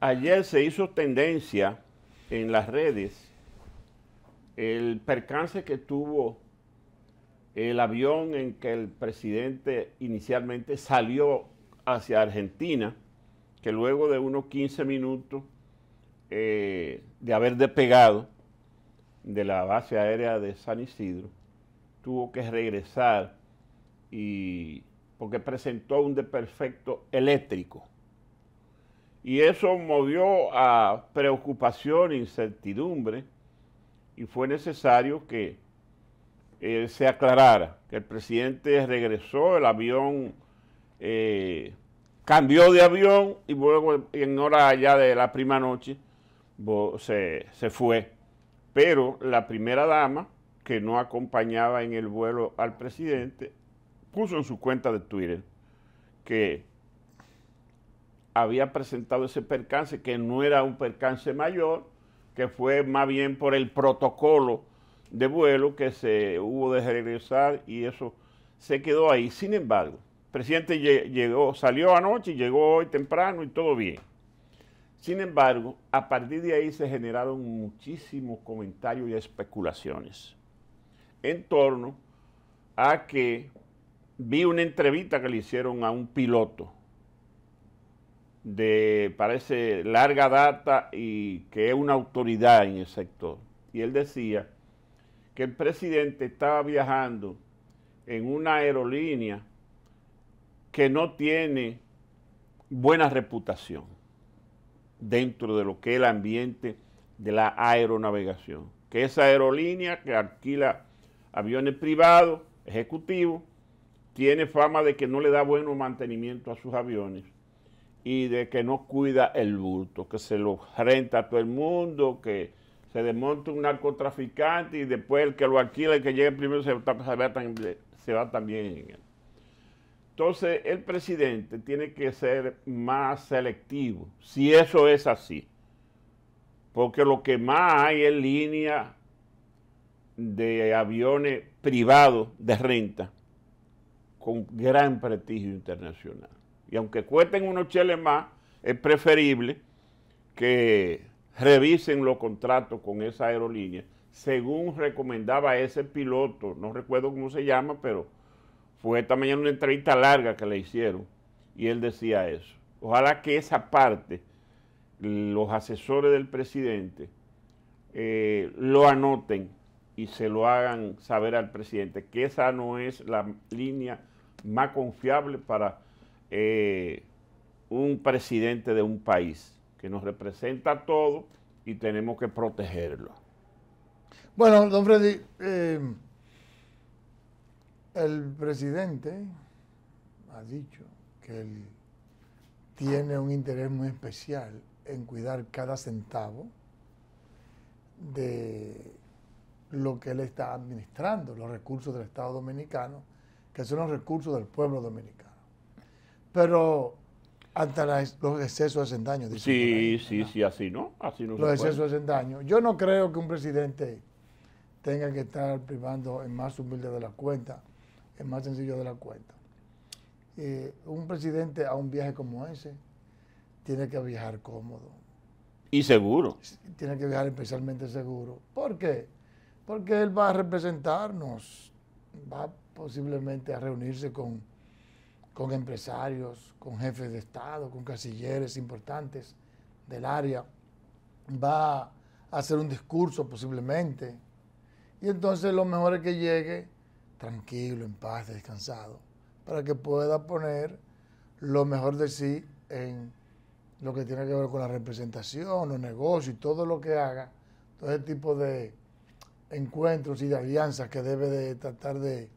Ayer se hizo tendencia en las redes el percance que tuvo el avión en que el presidente inicialmente salió hacia Argentina, que luego de unos 15 minutos eh, de haber despegado de la base aérea de San Isidro, tuvo que regresar porque presentó un desperfecto eléctrico y eso movió a preocupación, e incertidumbre, y fue necesario que eh, se aclarara, que el presidente regresó, el avión eh, cambió de avión y luego en hora ya de la prima noche se fue. Pero la primera dama, que no acompañaba en el vuelo al presidente, puso en su cuenta de Twitter que había presentado ese percance, que no era un percance mayor, que fue más bien por el protocolo de vuelo que se hubo de regresar y eso se quedó ahí. Sin embargo, el presidente llegó, salió anoche y llegó hoy temprano y todo bien. Sin embargo, a partir de ahí se generaron muchísimos comentarios y especulaciones en torno a que vi una entrevista que le hicieron a un piloto de, parece, larga data y que es una autoridad en el sector. Y él decía que el presidente estaba viajando en una aerolínea que no tiene buena reputación dentro de lo que es el ambiente de la aeronavegación. Que esa aerolínea que alquila aviones privados, ejecutivos, tiene fama de que no le da buen mantenimiento a sus aviones y de que no cuida el bulto, que se lo renta a todo el mundo, que se desmonta un narcotraficante y después el que lo alquila, el que llegue primero se, va, también en él. Entonces el presidente tiene que ser más selectivo, si eso es así, porque lo que más hay es línea de aviones privados de renta con gran prestigio internacional. Y aunque cuesten unos cheles más, es preferible que revisen los contratos con esa aerolínea, según recomendaba ese piloto, no recuerdo cómo se llama, pero fue esta mañana una entrevista larga que le hicieron y él decía eso. Ojalá que esa parte, los asesores del presidente, eh, lo anoten y se lo hagan saber al presidente, que esa no es la línea más confiable para eh, un presidente de un país que nos representa a todos y tenemos que protegerlo. Bueno, don Freddy, eh, el presidente ha dicho que él tiene un interés muy especial en cuidar cada centavo de lo que él está administrando, los recursos del Estado Dominicano, que son los recursos del pueblo dominicano. Pero hasta los excesos hacen daño. Dice sí, sí, sí, así no. Así no los excesos hacen daño. Yo no creo que un presidente tenga que estar privando en más humilde de la cuenta, en más sencillo de la cuenta. Eh, un presidente a un viaje como ese tiene que viajar cómodo. Y seguro. Tiene que viajar especialmente seguro. ¿Por qué? Porque él va a representarnos, va posiblemente a reunirse con con empresarios, con jefes de Estado, con cancilleres importantes del área. Va a hacer un discurso posiblemente. Y entonces lo mejor es que llegue tranquilo, en paz, descansado, para que pueda poner lo mejor de sí en lo que tiene que ver con la representación, los negocios y todo lo que haga, todo ese tipo de encuentros y de alianzas que debe de tratar de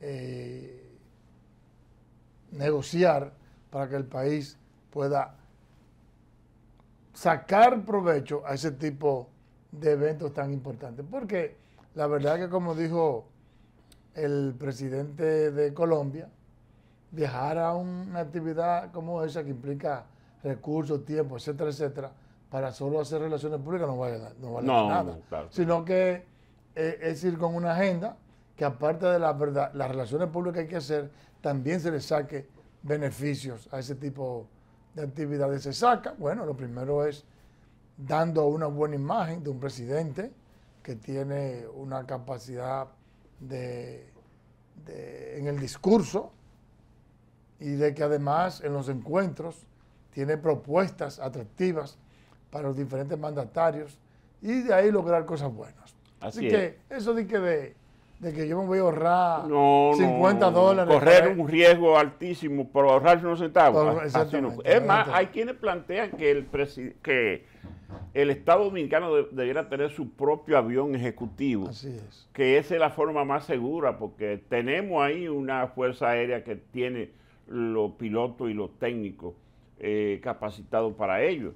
eh, negociar para que el país pueda sacar provecho a ese tipo de eventos tan importantes. Porque la verdad que como dijo el presidente de Colombia, viajar a una actividad como esa que implica recursos, tiempo, etcétera, etcétera, para solo hacer relaciones públicas no vale, no nada. Sino que eh, es ir con una agenda que aparte de la verdad, las relaciones públicas hay que hacer, también se le saque beneficios a ese tipo de actividades. Se saca, bueno, lo primero es dando una buena imagen de un presidente que tiene una capacidad de, en el discurso y de que además en los encuentros tiene propuestas atractivas para los diferentes mandatarios y de ahí lograr cosas buenas. Así, que eso de que de de que yo me voy a ahorrar 50 dólares. Correr un riesgo altísimo por ahorrar unos centavos. Es más, hay quienes plantean que el, que el Estado Dominicano debiera tener su propio avión ejecutivo. Así es. Que esa es la forma más segura, porque tenemos ahí una fuerza aérea que tiene los pilotos y los técnicos eh, capacitados para ello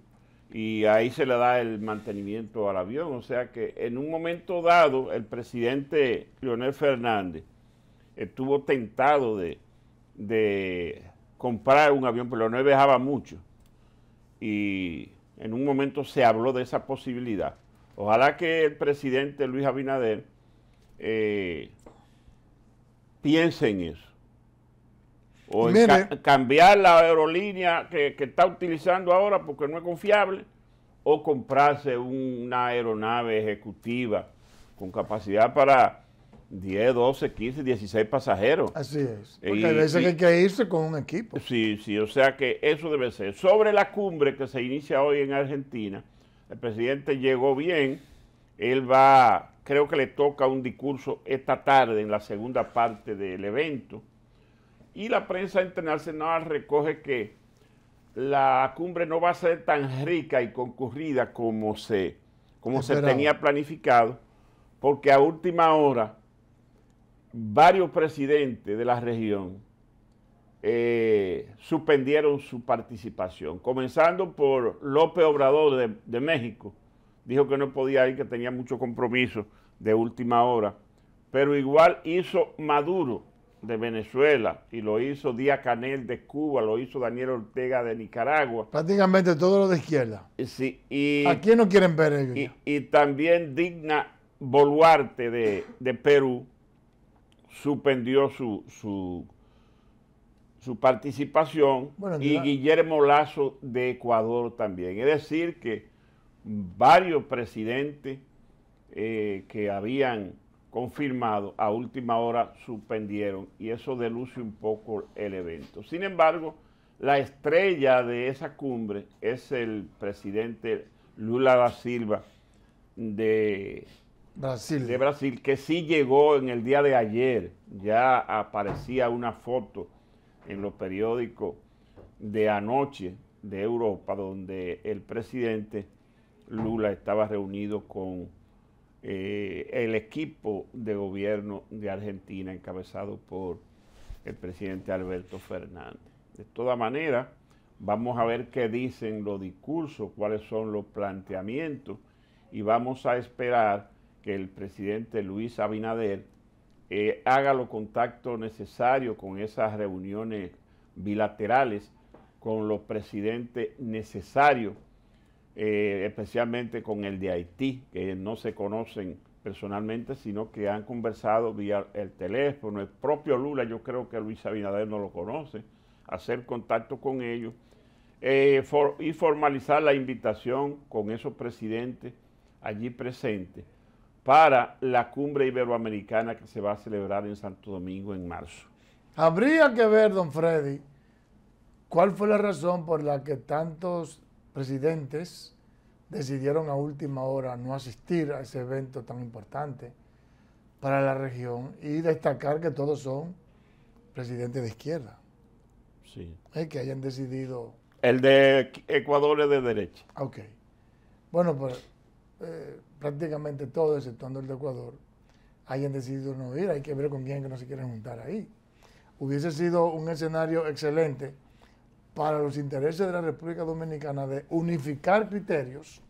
y ahí se le da el mantenimiento al avión. O sea que en un momento dado el presidente Leonel Fernández estuvo tentado de, comprar un avión, pero no viajaba mucho. Y en un momento se habló de esa posibilidad. Ojalá que el presidente Luis Abinader eh, piense en eso o cambiar la aerolínea que, está utilizando ahora porque no es confiable, o comprarse una aeronave ejecutiva con capacidad para 10, 12, 15, 16 pasajeros. Así es. Porque y, a veces hay que irse con un equipo. Sí, sí, o sea que eso debe ser. Sobre la cumbre que se inicia hoy en Argentina, el presidente llegó bien, él va, creo que le toca un discurso esta tarde en la segunda parte del evento. Y la prensa internacional recoge que la cumbre no va a ser tan rica y concurrida como se, como se tenía planificado, porque a última hora varios presidentes de la región eh, suspendieron su participación, comenzando por López Obrador de, de México. Dijo que no podía ir, que tenía mucho compromiso de última hora, pero igual hizo Maduro de Venezuela y lo hizo Díaz Canel de Cuba, lo hizo Daniel Ortega de Nicaragua. Prácticamente todo lo de izquierda. Eh, sí, y, ¿A quién no quieren ver ellos? Y, también Digna Boluarte de, Perú suspendió su, su, participación y Guillermo Lazo de Ecuador también. Es decir, que varios presidentes eh, que habían confirmado, a última hora suspendieron y eso deluce un poco el evento. Sin embargo, la estrella de esa cumbre es el presidente Lula da Silva de Brasil. de Brasil, que sí llegó en el día de ayer, ya aparecía una foto en los periódicos de anoche de Europa, donde el presidente Lula estaba reunido con eh, el equipo de gobierno de Argentina encabezado por el presidente Alberto Fernández. De toda manera, vamos a ver qué dicen los discursos, cuáles son los planteamientos y vamos a esperar que el presidente Luis Abinader eh, haga los contactos necesarios con esas reuniones bilaterales con los presidentes necesarios eh, especialmente con el de Haití, que no se conocen personalmente, sino que han conversado vía el teléfono. El propio Lula, yo creo que Luis Abinader no lo conoce, hacer contacto con ellos eh, y formalizar la invitación con esos presidentes allí presentes para la cumbre iberoamericana que se va a celebrar en Santo Domingo en marzo. Habría que ver, don Freddy, cuál fue la razón por la que tantos presidentes decidieron a última hora no asistir a ese evento tan importante para la región y destacar que todos son presidentes de izquierda. Sí. es que hayan decidido... El de Ecuador es de derecha. Ok. Bueno, pues eh, prácticamente todos, exceptuando el de Ecuador, hayan decidido no ir. Hay que ver con quién que no se quieren juntar ahí. Hubiese sido un escenario excelente para los intereses de la República Dominicana de unificar criterios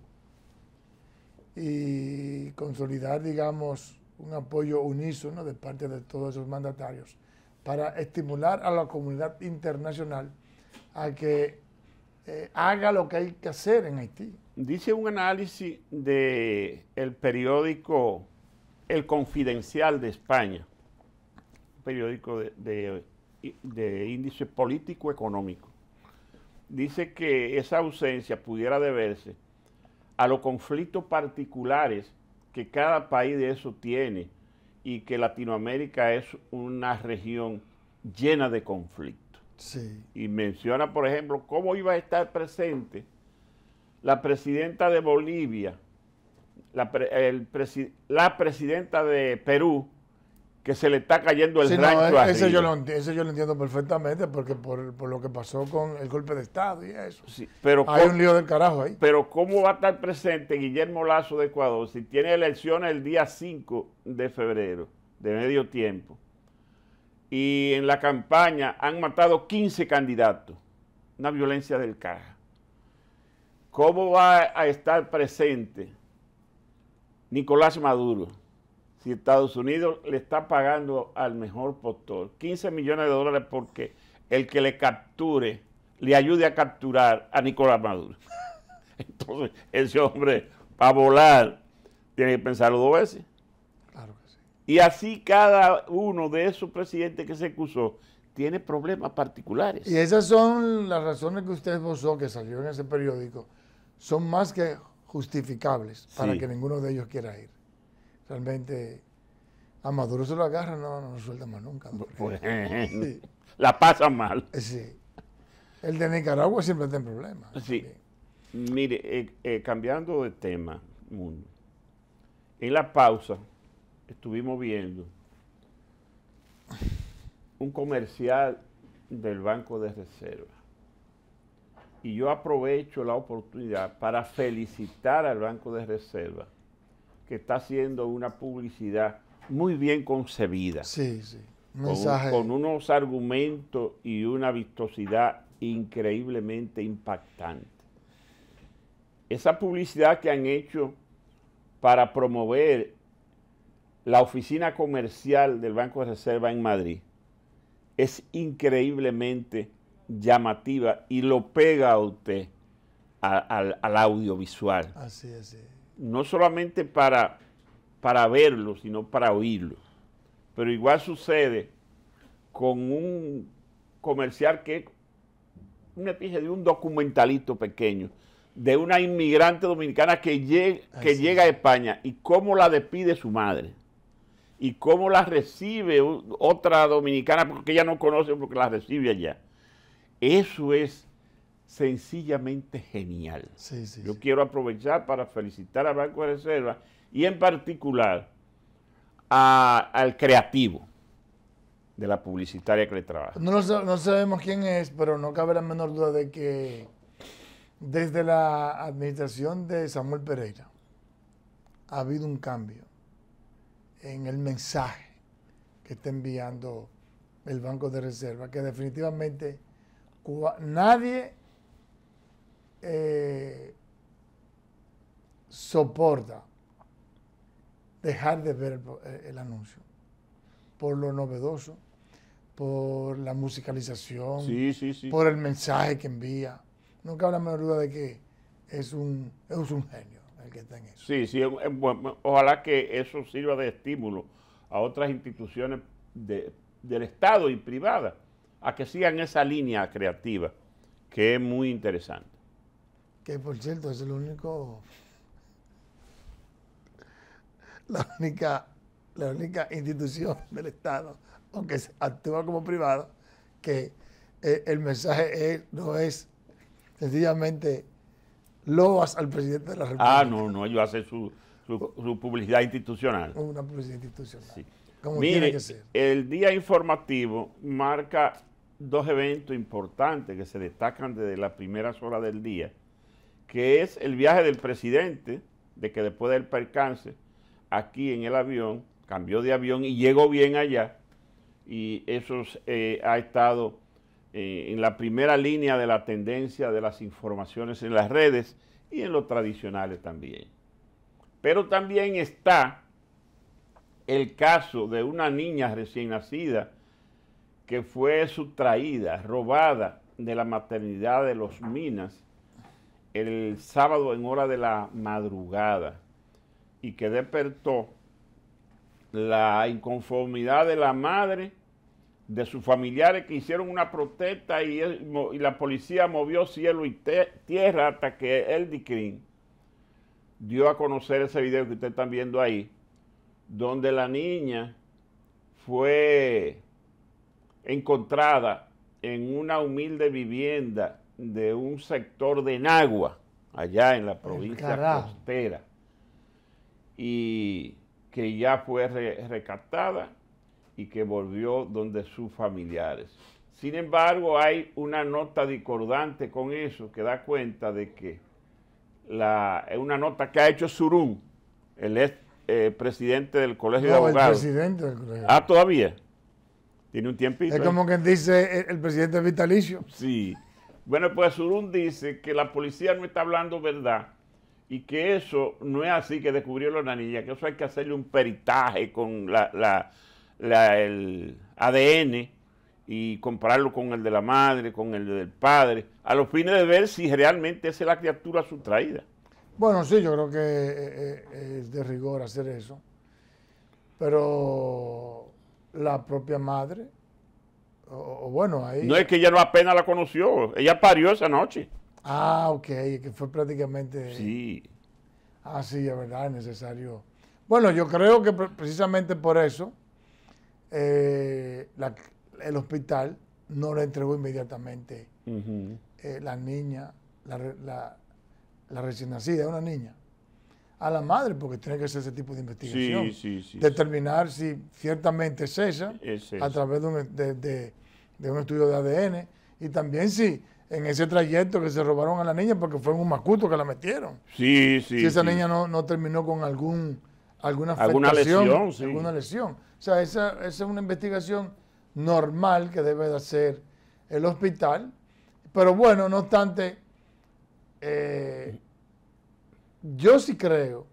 y consolidar, digamos, un apoyo unísono de parte de todos esos mandatarios para estimular a la comunidad internacional a que eh, haga lo que hay que hacer en Haití. Dice un análisis del el periódico El Confidencial de España, un periódico de índice político-económico dice que esa ausencia pudiera deberse a los conflictos particulares que cada país de eso tiene y que Latinoamérica es una región llena de conflictos. Y menciona, por ejemplo, cómo iba a estar presente la presidenta de Bolivia, el la presidenta de Perú, que se le está cayendo el rancho e-, yo lo, yo, lo, entiendo perfectamente porque por, lo que pasó con el golpe de Estado y eso. pero Hay un lío del carajo ahí. Pero ¿cómo va a estar presente Guillermo Lazo de Ecuador si tiene elecciones el día 5 de febrero, de medio tiempo? Y en la campaña han matado 15 candidatos. Una violencia del caja. ¿Cómo va a estar presente Nicolás Maduro? si Estados Unidos le está pagando al mejor postor 15 millones de dólares porque el que le capture, le ayude a capturar a Nicolás Maduro. Entonces, ese hombre, para volar, tiene que pensarlo dos veces. Claro que sí. Y así cada uno de esos presidentes que se acusó tiene problemas particulares. Y esas son las razones que usted esbozó, que salió en ese periódico, son más que justificables para que ninguno de ellos quiera ir realmente a Maduro se lo agarra, no, no lo suelta más nunca. La pasa mal. Eh, El de Nicaragua siempre tiene problemas. Sí. Mire, eh, eh, cambiando de tema, En la pausa estuvimos viendo un comercial del Banco de Reserva. Y yo aprovecho la oportunidad para felicitar al Banco de Reserva que está haciendo una publicidad muy bien concebida. Sí, sí. Con, unos argumentos y una vistosidad increíblemente impactante. Esa publicidad que han hecho para promover la oficina comercial del Banco de Reserva en Madrid es increíblemente llamativa y lo pega a usted al, audiovisual. Así es no solamente para, para verlo, sino para oírlo. Pero igual sucede con un comercial que es una de un documentalito pequeño de una inmigrante dominicana que, que llega a España y cómo la despide su madre y cómo la recibe otra dominicana porque ella no conoce porque la recibe allá. Eso es sencillamente genial. Yo quiero aprovechar para felicitar al Banco de Reserva y en particular al creativo de la publicitaria que le trabaja. No, sabemos quién es, pero no cabe la menor duda de que desde la administración de Samuel Pereira ha habido un cambio en el mensaje que está enviando el Banco de Reserva, que definitivamente nadie eh, soporta dejar de ver eh, el, anuncio por lo novedoso, por la musicalización, por el mensaje que envía. Nunca habrá menor duda de que es un, un genio el que está en eso. Sí, ojalá que eso sirva de estímulo a otras instituciones del Estado y privadas a que sigan esa línea creativa, que es muy interesante que por cierto es el único, la única, la única institución del Estado, aunque actúa como privado, que eh, el mensaje no es sencillamente loas al presidente de la ah, República. Ah, no, no, ellos hacen su, publicidad institucional. Una publicidad institucional. Sí. Como Mire, tiene el día informativo marca dos eventos importantes que se destacan desde las primeras horas del día que es el viaje del presidente, de que después del percance, aquí en el avión, cambió de avión y llegó bien allá, y eso eh, ha estado eh, en la primera línea de la tendencia de las informaciones en las redes y en lo tradicionales también. Pero también está el caso de una niña recién nacida que fue sustraída, robada de la maternidad de los Minas el sábado en hora de la madrugada y que despertó la inconformidad de la madre, de sus familiares que hicieron una protesta y, la policía movió cielo y tierra hasta que el DICRIN dio a conocer ese video que ustedes están viendo ahí, donde la niña fue encontrada en una humilde vivienda de un sector de Nagua, allá en la provincia costera, y que ya fue recaptada y que volvió donde sus familiares. Sin embargo, hay una nota discordante con eso que da cuenta de que la, una nota que ha hecho Surú el ex eh, presidente del Colegio de Abogados. presidente Ah, todavía. Tiene un tiempito. Es como quien dice eh, el presidente vitalicio. Sí. Bueno, pues Surún dice que la policía no está hablando verdad y que eso no es así que descubrió la niña, que eso hay que hacerle un peritaje con la, el ADN y compararlo con el de la madre, con el del padre, a los fines de ver si realmente es la criatura sustraída. Bueno, sí, yo creo que eh, eh, eh, es de rigor hacer eso, pero la propia madre o, bueno, ahí... No es que ella no apenas la conoció, ella parió esa noche. Ah, ok, que fue prácticamente... Sí. Ah, sí, es verdad, es necesario. Bueno, yo creo que precisamente por eso eh, el hospital no le entregó inmediatamente eh, la niña, la, la, la, recién nacida, una niña a la madre, porque tiene que ser ese tipo de investigación. Determinar si ciertamente es esa a través e, de un, estudio de ADN, y también si en ese trayecto que se robaron a la niña, porque fue en un macuto que la metieron. Sí, sí. Si esa niña no, terminó con algún, alguna Alguna lesión, Alguna lesión. O sea, esa, esa es una investigación normal que debe de hacer el hospital, pero bueno, no obstante... Eh, yo sí creo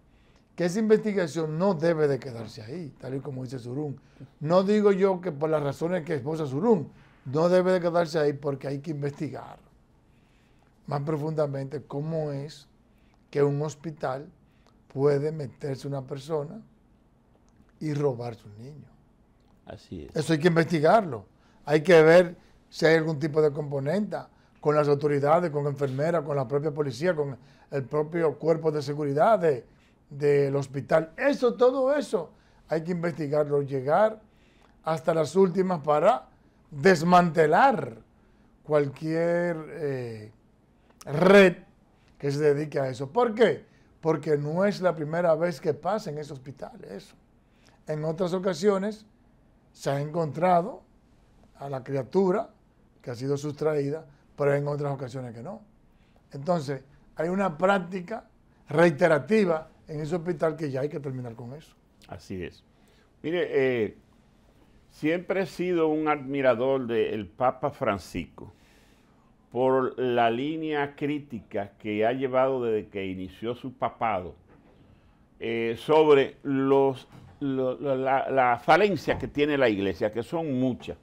que esa investigación no debe de quedarse ahí, tal y como dice Surún. No digo yo que por las razones que esposa Surún, no debe de quedarse ahí porque hay que investigar más profundamente cómo es que un hospital puede meterse una persona y robar su niño. Así es. Eso hay que investigarlo. Hay que ver si hay algún tipo de componente con las autoridades, con enfermeras, con la propia policía, con el propio cuerpo de seguridad del hospital. Eso, todo eso, hay que investigarlo, llegar hasta las últimas para desmantelar cualquier eh, red que se dedique a eso. ¿Por qué? Porque no es la primera vez que pasa en ese hospital eso. En otras ocasiones se ha encontrado a la criatura que ha sido sustraída pero en otras ocasiones que no. Entonces, hay una práctica reiterativa en ese hospital que ya hay que terminar con eso. Así es. Mire, eh, siempre he sido un admirador del Papa Francisco por la línea crítica que ha llevado desde que inició su papado eh, sobre los, falencias la falencia que tiene la iglesia, que son muchas.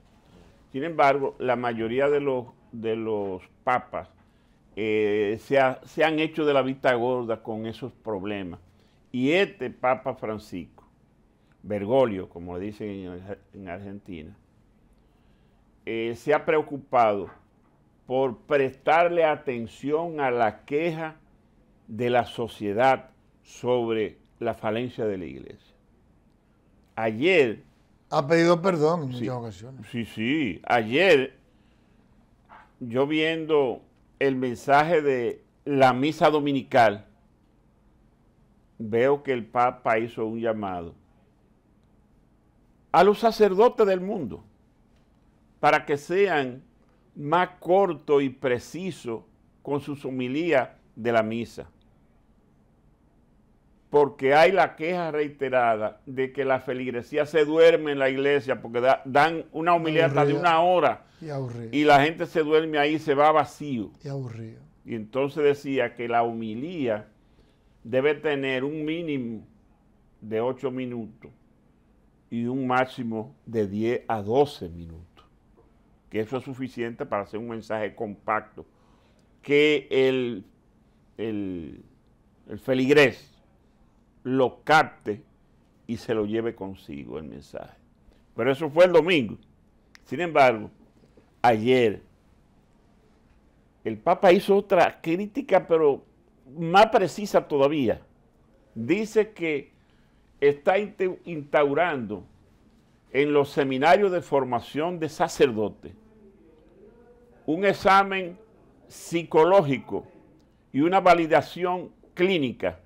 Sin embargo, la mayoría de los de los papas eh, se, han hecho de la vista gorda con esos problemas. Y este Papa Francisco, Bergoglio, como le dicen en, Argentina, eh, se ha preocupado por prestarle atención a la queja de la sociedad sobre la falencia de la iglesia. Ayer... Ha pedido perdón en muchas ocasiones. Sí, sí. Ayer yo viendo el mensaje de la misa dominical, veo que el Papa hizo un llamado a los sacerdotes del mundo para que sean más cortos y precisos con sus homilías de la misa porque hay la queja reiterada de que la feligresía se duerme en la iglesia porque dan una hasta de una hora y, la gente se duerme ahí, se va vacío. Y aburrido. Y entonces decía que la humilía debe tener un mínimo de 8 minutos y un máximo de 10 a 12 minutos, que eso es suficiente para hacer un mensaje compacto, que el, el, el feligrés lo capte y se lo lleve consigo el mensaje. Pero eso fue el domingo. Sin embargo, ayer el Papa hizo otra crítica, pero más precisa todavía. Dice que está instaurando en los seminarios de formación de sacerdotes un examen psicológico y una validación clínica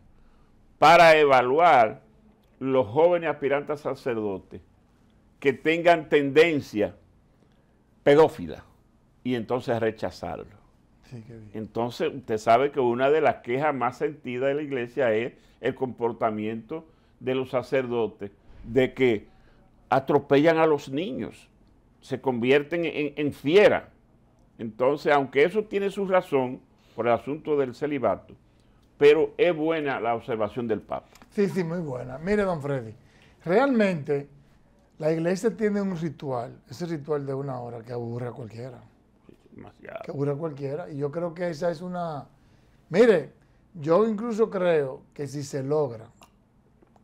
para evaluar los jóvenes aspirantes a sacerdotes que tengan tendencia pedófila y entonces rechazarlo. entonces usted sabe que una de las quejas más sentidas de la iglesia es el comportamiento de los sacerdotes, de que atropellan a los niños, se convierten en, en fiera. Entonces, aunque eso tiene su razón por el asunto del celibato, pero es buena la observación del Papa. Sí, sí, muy buena. Mire, don Freddy, realmente la iglesia tiene un ritual, ese ritual de una hora que aburre a cualquiera. Demasiado. Que aburre a cualquiera. Y yo creo que esa es una... Mire, yo incluso creo que si se logra,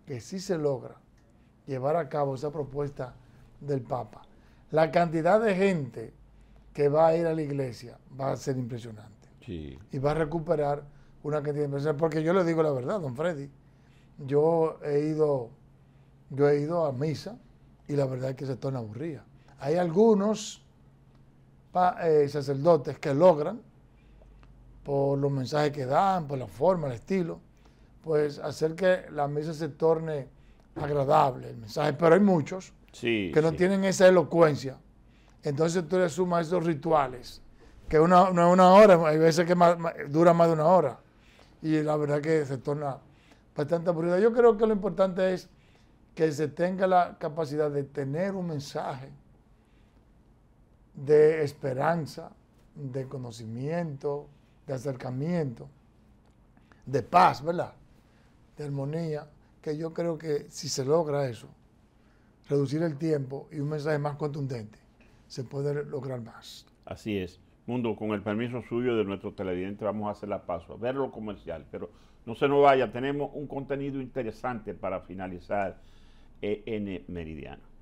que si se logra llevar a cabo esa propuesta del Papa, la cantidad de gente que va a ir a la iglesia va a ser impresionante. Sí. Y va a recuperar una tiene que pensar, Porque yo le digo la verdad, don Freddy. Yo he ido, yo he ido a misa y la verdad es que se torna aburrida. Hay algunos eh, sacerdotes que logran, por los mensajes que dan, por la forma, el estilo, pues hacer que la misa se torne agradable el mensaje. Pero hay muchos que no tienen esa elocuencia. Entonces tú le sumas esos rituales, que una, es una hora, hay veces que dura más de una hora y la verdad que se torna bastante aburrida. Yo creo que lo importante es que se tenga la capacidad de tener un mensaje de esperanza, de conocimiento, de acercamiento, de paz, ¿verdad? De armonía, que yo creo que si se logra eso, reducir el tiempo y un mensaje más contundente, se puede lograr más. Así es. Mundo, con el permiso suyo de nuestro televidente, vamos a hacer la paso, a ver lo comercial, pero no se nos vaya, tenemos un contenido interesante para finalizar eh, en eh, Meridiano.